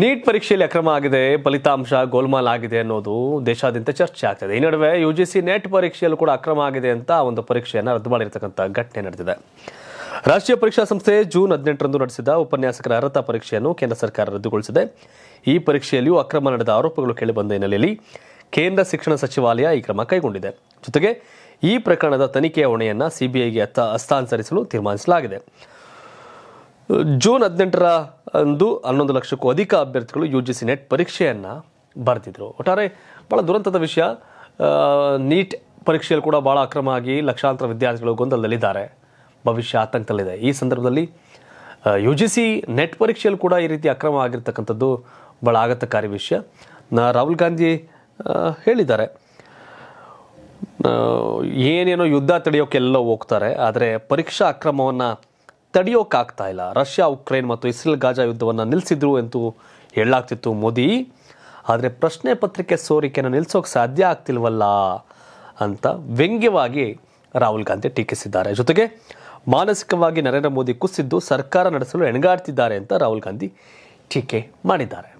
neat ಪರೀಕ್ಷೆಯಲ್ಲಿ ಅಕ್ರಮ ಆಗಿದೆ ಫಲಿತಾಂಶ ಗೋಲ್ಮಾಲ್ ಆಗಿದೆ ಅನ್ನೋದು ದೇಶಾದ್ಯಂತ ಚರ್ಚೆ ಆಗ್ತದೆ ಈ ನಡುವೆ ಯು ಜಿ ಸಿ ನೆಟ್ ಪರೀಕ್ಷೆಯಲ್ಲೂ ಕೂಡ ಅಕ್ರಮ ಆಗಿದೆ ಅಂತ ಒಂದು ಪರೀಕ್ಷೆಯನ್ನು ರದ್ದು ಮಾಡಿರತಕ್ಕಂಥ ಘಟನೆ ನಡೆದಿದೆ ರಾಷ್ಟ್ರೀಯ ಪರೀಕ್ಷಾ ಸಂಸ್ಥೆ ಜೂನ್ ಹದಿನೆಂಟರಂದು ನಡೆಸಿದ ಉಪನ್ಯಾಸಕರ ಅರ್ಹತಾ ಪರೀಕ್ಷೆಯನ್ನು ಕೇಂದ್ರ ಸರ್ಕಾರ ರದ್ದುಗೊಳಿಸಿದೆ ಈ ಪರೀಕ್ಷೆಯಲ್ಲಿಯೂ ಅಕ್ರಮ ನಡೆದ ಆರೋಪಗಳು ಕೇಳಿಬಂದ ಹಿನ್ನೆಲೆಯಲ್ಲಿ ಕೇಂದ್ರ ಶಿಕ್ಷಣ ಸಚಿವಾಲಯ ಈ ಕ್ರಮ ಕೈಗೊಂಡಿದೆ ಜೊತೆಗೆ ಈ ಪ್ರಕರಣದ ತನಿಖೆಯ ಹೊಣೆಯನ್ನು ಸಿಬಿಐಗೆ ಹಸ್ತಾಂತರಿಸಲು ತೀರ್ಮಾನಿಸಲಾಗಿದೆ ಜೂನ್ ಹದಿನೆಂಟರ ಅಂದು ಹನ್ನೊಂದು ಲಕ್ಷಕ್ಕೂ ಅಧಿಕ ಅಭ್ಯರ್ಥಿಗಳು ಯು ಜಿ ಸಿ ನೆಟ್ ಪರೀಕ್ಷೆಯನ್ನು ಬರೆದಿದ್ರು ಒಟ್ಟಾರೆ ಭಾಳ ದುರಂತದ ವಿಷಯ ನೀಟ್ ಪರೀಕ್ಷೆಯಲ್ಲಿ ಕೂಡ ಭಾಳ ಅಕ್ರಮ ಆಗಿ ಲಕ್ಷಾಂತರ ವಿದ್ಯಾರ್ಥಿಗಳು ಗೊಂದಲದಲ್ಲಿದ್ದಾರೆ ಭವಿಷ್ಯ ಆತಂಕದಲ್ಲಿದೆ ಈ ಸಂದರ್ಭದಲ್ಲಿ ಯು ಜಿ ಸಿ ನೆಟ್ ಪರೀಕ್ಷೆಯಲ್ಲಿ ಕೂಡ ಈ ರೀತಿ ಅಕ್ರಮ ಆಗಿರ್ತಕ್ಕಂಥದ್ದು ಭಾಳ ಆಘಾತಕಾರಿ ವಿಷಯ ನ ರಾಹುಲ್ ಗಾಂಧಿ ಹೇಳಿದ್ದಾರೆ ಏನೇನೋ ಯುದ್ಧ ತಡೆಯೋಕ್ಕೆಲ್ಲ ಹೋಗ್ತಾರೆ ಆದರೆ ಪರೀಕ್ಷಾ ಅಕ್ರಮವನ್ನು ತಡೆಯೋಕ್ಕಾಗ್ತಾ ಇಲ್ಲ ರಷ್ಯಾ ಉಕ್ರೇನ್ ಮತ್ತು ಇಸ್ರೇಲ್ ಗಾಜಾ ಯುದ್ಧವನ್ನು ನಿಲ್ಲಿಸಿದ್ರು ಎಂದು ಹೇಳಲಾಗ್ತಿತ್ತು ಮೋದಿ ಆದರೆ ಪ್ರಶ್ನೆ ಪತ್ರಿಕೆ ಸೋರಿಕೆಯನ್ನು ನಿಲ್ಲಿಸೋಕೆ ಸಾಧ್ಯ ಆಗ್ತಿಲ್ವಲ್ಲ ಅಂತ ವ್ಯಂಗ್ಯವಾಗಿ ರಾಹುಲ್ ಗಾಂಧಿ ಟೀಕಿಸಿದ್ದಾರೆ ಜೊತೆಗೆ ಮಾನಸಿಕವಾಗಿ ನರೇಂದ್ರ ಮೋದಿ ಕುಸಿದ್ದು ಸರ್ಕಾರ ನಡೆಸಲು ಎಣಗಾಡ್ತಿದ್ದಾರೆ ಅಂತ ರಾಹುಲ್ ಗಾಂಧಿ ಟೀಕೆ ಮಾಡಿದ್ದಾರೆ